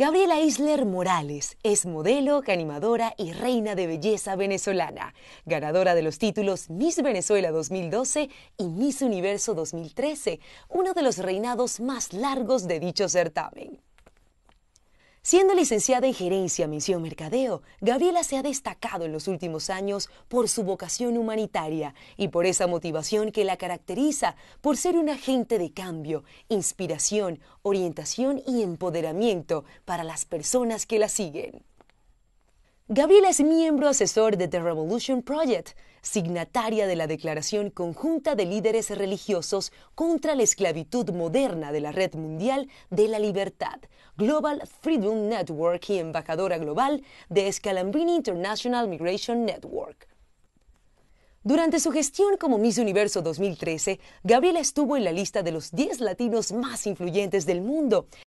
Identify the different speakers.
Speaker 1: Gabriela Isler Morales es modelo, animadora y reina de belleza venezolana, ganadora de los títulos Miss Venezuela 2012 y Miss Universo 2013, uno de los reinados más largos de dicho certamen. Siendo licenciada en Gerencia, Mención Mercadeo, Gabriela se ha destacado en los últimos años por su vocación humanitaria y por esa motivación que la caracteriza por ser un agente de cambio, inspiración, orientación y empoderamiento para las personas que la siguen. Gabriela es miembro asesor de The Revolution Project, signataria de la Declaración Conjunta de Líderes Religiosos contra la Esclavitud Moderna de la Red Mundial de la Libertad, Global Freedom Network y embajadora global de Escalambini International Migration Network. Durante su gestión como Miss Universo 2013, Gabriela estuvo en la lista de los 10 latinos más influyentes del mundo